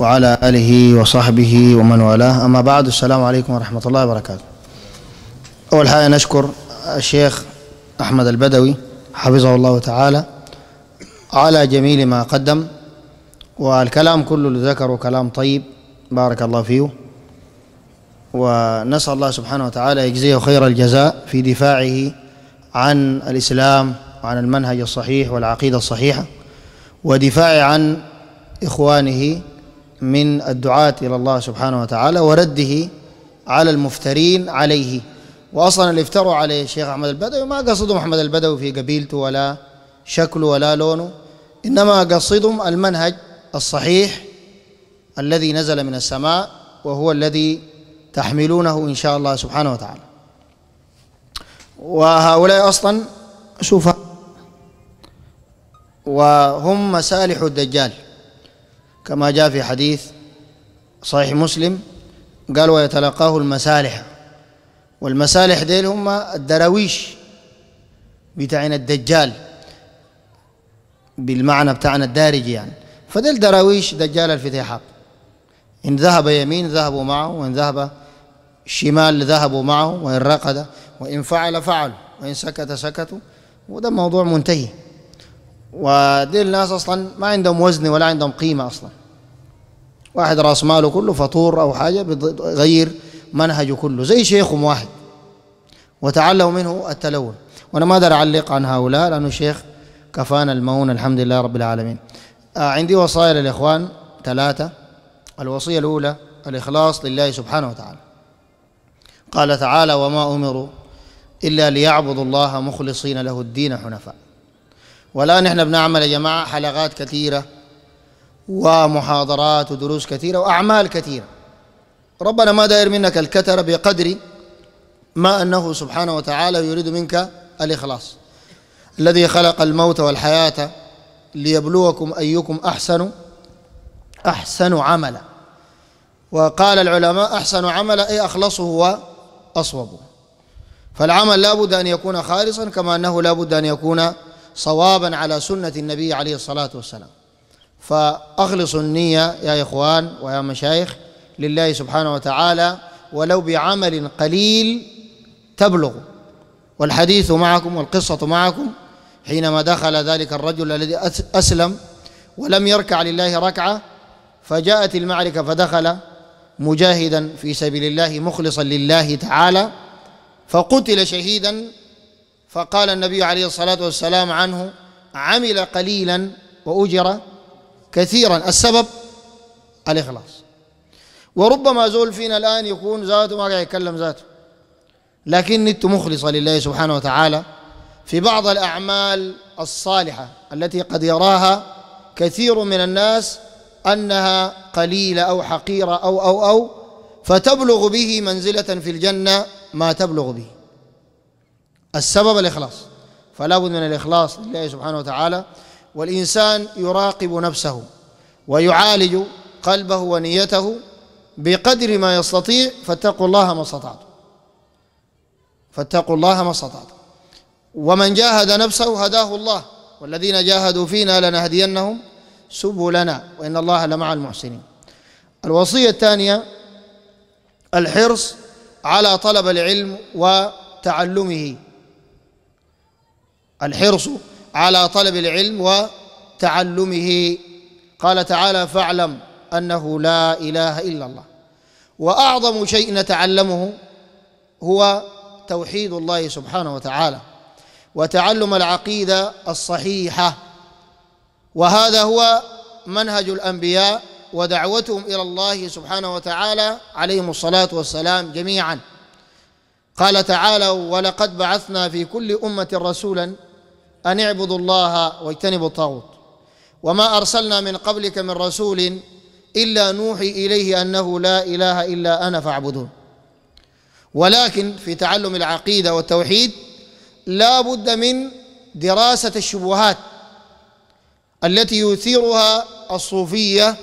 وعلى آله وصحبه ومن والاه أما بعد السلام عليكم ورحمة الله وبركاته أول حاجة نشكر الشيخ أحمد البدوي حفظه الله تعالى على جميل ما قدم والكلام كله اللي ذكره كلام طيب بارك الله فيه ونسأل الله سبحانه وتعالى يجزيه خير الجزاء في دفاعه عن الإسلام وعن المنهج الصحيح والعقيدة الصحيحة ودفاعه عن إخوانه من الدعاة إلى الله سبحانه وتعالى ورده على المفترين عليه وأصلا اللي افتروا عليه الشيخ أحمد البدوي ما قصدهم أحمد البدوي في قبيلته ولا شكله ولا لونه إنما قصدهم المنهج الصحيح الذي نزل من السماء وهو الذي تحملونه إن شاء الله سبحانه وتعالى وهؤلاء أصلا سفهاء وهم مسالح الدجال كما جاء في حديث صحيح مسلم قال ويتلقاه المسالح والمسالح ديل هم الدراويش بتاعنا الدجال بالمعنى بتاعنا الدارجي يعني فديل دراويش دجال الفتيحات إن ذهب يمين ذهبوا معه وإن ذهب شمال ذهبوا معه وإن رقد وإن فعل فعل وإن سكت سكتوا وده موضوع منتهي وديل الناس أصلا ما عندهم وزن ولا عندهم قيمة أصلا واحد راس ماله كله فطور أو حاجة بيغير منهجه كله زي شيخهم واحد وتعلموا منه التلون وأنا ما أقدر أعلق عن هؤلاء لأنه شيخ كفانا المؤون الحمد لله رب العالمين آه، عندي وصايا للإخوان ثلاثة الوصية الأولى الإخلاص لله سبحانه وتعالى قال تعالى وما أمروا إلا ليعبدوا الله مخلصين له الدين حنفاء والان احنا بنعمل يا جماعة حلقات كثيرة ومحاضرات ودروس كثيرة وأعمال كثيرة ربنا ما داير منك الكتر بقدر ما أنه سبحانه وتعالى يريد منك الإخلاص الذي خلق الموت والحياة ليبلوكم أيكم أحسن أحسن عملا وقال العلماء أحسن عمل أي أخلصه وأصوبه فالعمل لا بد أن يكون خالصا كما أنه لا بد أن يكون صوابا على سنة النبي عليه الصلاة والسلام فأخلصوا النية يا إخوان ويا مشايخ لله سبحانه وتعالى ولو بعمل قليل تبلغ والحديث معكم والقصة معكم حينما دخل ذلك الرجل الذي أسلم ولم يركع لله ركعة فجاءت المعركة فدخل مجاهدا في سبيل الله مخلصا لله تعالى فقتل شهيدا فقال النبي عليه الصلاة والسلام عنه عمل قليلا وأجر كثيرا السبب الإخلاص وربما زول فينا الآن يكون ذاته ما قاعد يتكلم ذاته لكن نت مخلصة لله سبحانه وتعالى في بعض الأعمال الصالحة التي قد يراها كثير من الناس أنها قليلة أو حقيرة أو أو أو فتبلغ به منزلة في الجنة ما تبلغ به السبب الإخلاص فلا بد من الإخلاص لله سبحانه وتعالى والإنسان يراقب نفسه ويعالج قلبه ونيته بقدر ما يستطيع فاتقوا الله ما استطعتم فاتقوا الله ما استطعتم ومن جاهد نفسه هداه الله والذين جاهدوا فينا لنهدينهم سبلنا وإن الله لمع المحسنين الوصية الثانية الحرص على طلب العلم وتعلمه الحرص على طلب العلم وتعلمه قال تعالى فاعلم انه لا اله الا الله واعظم شيء نتعلمه هو توحيد الله سبحانه وتعالى وتعلم العقيده الصحيحه وهذا هو منهج الانبياء ودعوتهم الى الله سبحانه وتعالى عليهم الصلاه والسلام جميعا قال تعالى ولقد بعثنا في كل امه رسولا أن اعبدوا الله واجتنبوا الطاغوت وما أرسلنا من قبلك من رسول إلا نوحي إليه أنه لا إله إلا أنا فاعبدون ولكن في تعلم العقيدة والتوحيد لا بد من دراسة الشبهات التي يثيرها الصوفية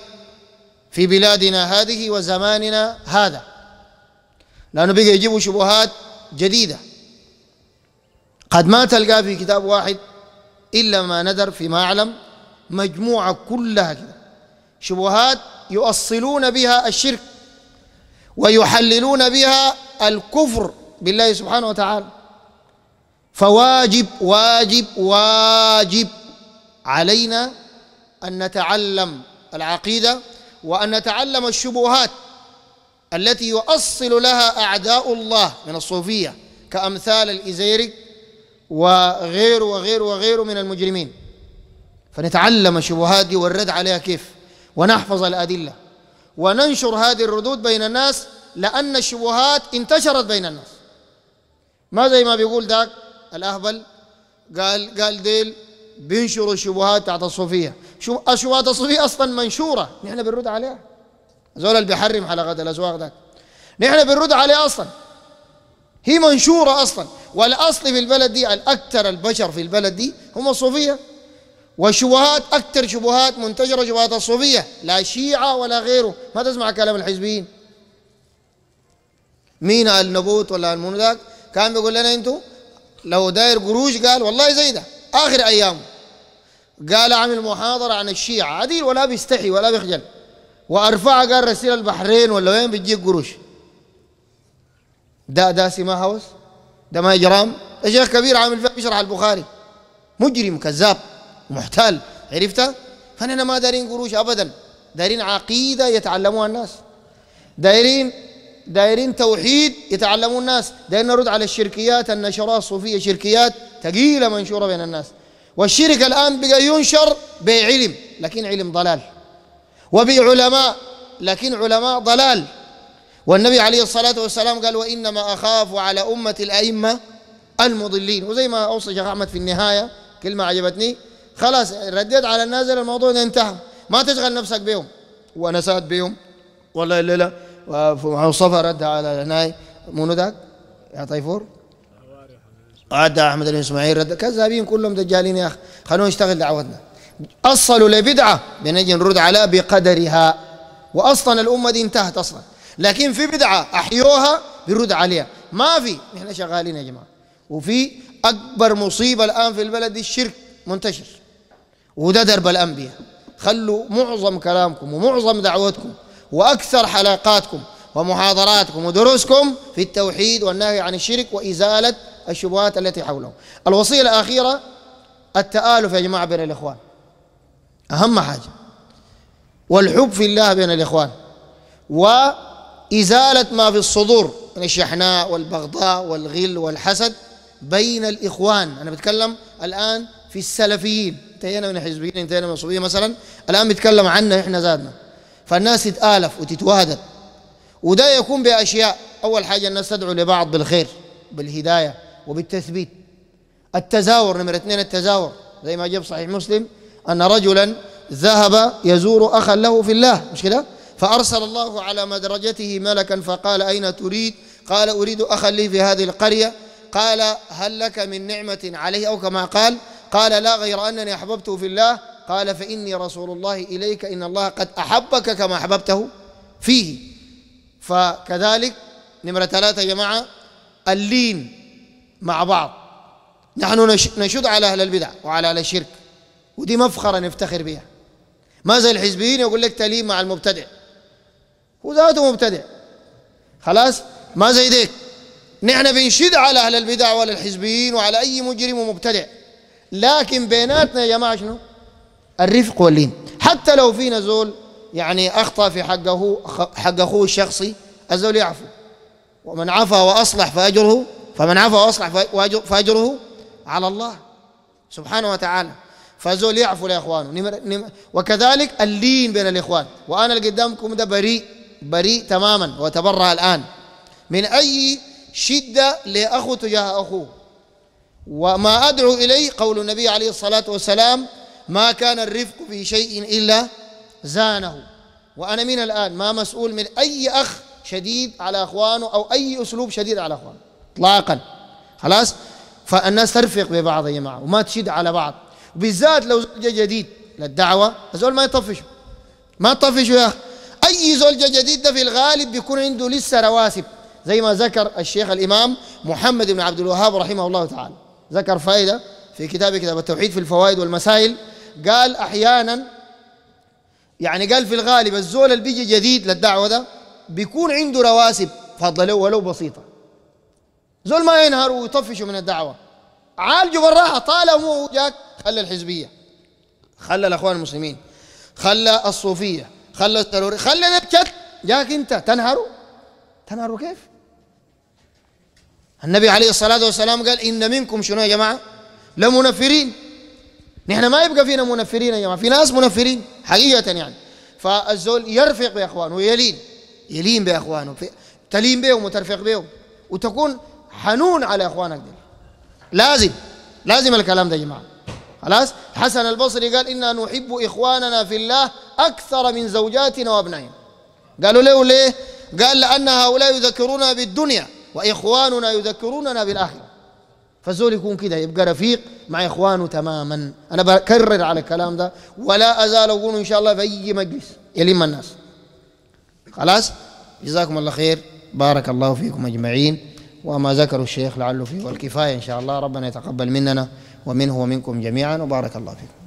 في بلادنا هذه وزماننا هذا لأنه بقى يجيبوا شبهات جديدة قد ما تلقى في كتاب واحد إلا ما ندر فيما أعلم مجموعة كلها كده شبهات يؤصلون بها الشرك ويحللون بها الكفر بالله سبحانه وتعالى فواجب واجب واجب علينا أن نتعلم العقيدة وأن نتعلم الشبهات التي يؤصل لها أعداء الله من الصوفية كأمثال الإزيري وغيره وغيره وغيره من المجرمين فنتعلم الشبهات دي والرد عليها كيف ونحفظ الأدلة وننشر هذه الردود بين الناس لأن الشبهات انتشرت بين الناس ما زي ما بيقول ذاك الأهبل قال قال ديل بينشروا الشبهات بتاعت الصوفية شو الشبهات الصوفية أصلا منشورة نحن بنرد عليها زول اللي بيحرم حلقة الأسواق ذاك نحن بنرد عليها أصلا هي منشورة أصلا والأصل في البلد دي الأكثر البشر في البلد دي هم الصوفية وشبهات أكثر شبهات منتشرة شبهات الصوفية لا شيعة ولا غيره ما تسمع كلام الحزبيين مين النبوت ولا المنذاك كان بيقول لنا انتوا لو داير قروش قال والله زي ده آخر أيامه قال عامل محاضرة عن الشيعة عديل ولا بيستحي ولا بيخجل وأرفع قال رسيل البحرين ولا وين بتجيك قروش ده داسي ما هوس ده ما إجرام ده شيخ كبير عامل الفقه بيشرح البخاري مجرم كذاب محتال عرفت فنحن ما دارين قروش أبدا دارين عقيدة يتعلموها الناس دايرين دايرين توحيد يتعلموا الناس دايرين نرد على الشركيات النشرات الصوفية شركيات ثقيلة منشورة بين الناس والشرك الآن بقى ينشر بعلم لكن علم ضلال وبعلماء لكن علماء ضلال والنبي عليه الصلاة والسلام قال وإنما أخاف على أمة الأئمة المضلين وزي ما أوصى شيخ أحمد في النهاية كلمة عجبتني خلاص رديت على النازل الموضوع ده انتهى ما تشغل نفسك بهم وأنا ساد والله إلا لا وصفى رد على هناي منو ذاك يا طيفور عاد احمد بن اسماعيل رد كذابين كلهم دجالين يا اخي خلونا نشتغل دعوتنا اصلوا لبدعه بنجي نرد على بقدرها واصلا الامه دي انتهت اصلا لكن في بدعة أحيوها بيرد عليها ما في نحن شغالين يا جماعة وفي أكبر مصيبة الآن في البلد الشرك منتشر وده درب الأنبياء خلوا معظم كلامكم ومعظم دعوتكم وأكثر حلقاتكم ومحاضراتكم ودروسكم في التوحيد والنهي عن الشرك وإزالة الشبهات التي حوله الوصية الأخيرة التآلف يا جماعة بين الإخوان أهم حاجة والحب في الله بين الإخوان و إزالة ما في الصدور من يعني الشحناء والبغضاء والغل والحسد بين الإخوان أنا بتكلم الآن في السلفيين انتهينا من الحزبيين انتهينا من الصوفية مثلا الآن بتكلم عنا إحنا زادنا فالناس تتآلف وتتوادد وده يكون بأشياء أول حاجة الناس تدعو لبعض بالخير بالهداية وبالتثبيت التزاور نمرة اثنين التزاور زي ما جاء في صحيح مسلم أن رجلا ذهب يزور أخا له في الله مش كده فأرسل الله على مدرجته ملكا فقال أين تريد قال أريد أخا لي في هذه القرية قال هل لك من نعمة عليه أو كما قال قال لا غير أنني أحببته في الله قال فإني رسول الله إليك إن الله قد أحبك كما أحببته فيه فكذلك نمرة ثلاثة يا جماعة اللين مع بعض نحن نشد على أهل البدع وعلى أهل الشرك ودي مفخرة نفتخر بها ما زي الحزبيين يقول لك تلين مع المبتدع هو ذاته مبتدع خلاص ما زي ذيك نحن بنشد على أهل البدع وعلى الحزبيين وعلى أي مجرم ومبتدع لكن بيناتنا يا جماعة شنو الرفق واللين حتى لو فينا زول يعني أخطأ في حقه حق أخوه الشخصي الزول يعفو ومن عفا وأصلح فأجره فمن عفا وأصلح فأجره على الله سبحانه وتعالى فزول يعفو لإخوانه وكذلك اللين بين الإخوان وأنا اللي قدامكم ده بريء بريء تماما وتبرع الآن من أي شدة لأخو تجاه أخوه وما أدعو إليه قول النبي عليه الصلاة والسلام ما كان الرفق في شيء إلا زانه وأنا من الآن ما مسؤول من أي أخ شديد على أخوانه أو أي أسلوب شديد على أخوانه إطلاقا خلاص فالناس ترفق ببعض يا وما تشد على بعض وبالذات لو جاء جديد للدعوة هذول ما يطفشوا ما تطفشوا يا أخي أي جديد ده في الغالب بيكون عنده لسه رواسب زي ما ذكر الشيخ الإمام محمد بن عبد الوهاب رحمه الله تعالى ذكر فائدة في كتابه كتاب التوحيد في الفوائد والمسائل قال أحيانا يعني قال في الغالب الزول اللي بيجي جديد للدعوة ده بيكون عنده رواسب فضل له ولو بسيطة زول ما ينهار ويطفشوا من الدعوة عالجه براها طالما هو جاك خلى الحزبية خلى الأخوان المسلمين خلى الصوفية خلص السروري خلى نبكت جاك انت تنهروا تنهروا كيف النبي عليه الصلاة والسلام قال إن منكم شنو يا جماعة لمنفرين نحن ما يبقى فينا منفرين يا جماعة في ناس منفرين حقيقة يعني فالزول يرفق بإخوانه ويلين يلين بإخوانه تلين بهم وترفق بهم وتكون حنون على إخوانك دي لازم لازم الكلام ده يا جماعة خلاص حسن البصري قال إنا نحب إخواننا في الله أكثر من زوجاتنا وأبنائنا قالوا له ليه قال لأن هؤلاء يذكروننا بالدنيا وإخواننا يذكروننا بالآخرة فزول يكون كده يبقى رفيق مع إخوانه تماما أنا بكرر على الكلام ده ولا أزال أقول إن شاء الله في أي مجلس يلم الناس خلاص جزاكم الله خير بارك الله فيكم أجمعين وما ذكر الشيخ لعله فيه والكفاية إن شاء الله ربنا يتقبل مننا ومنه ومنكم جميعا وبارك الله فيكم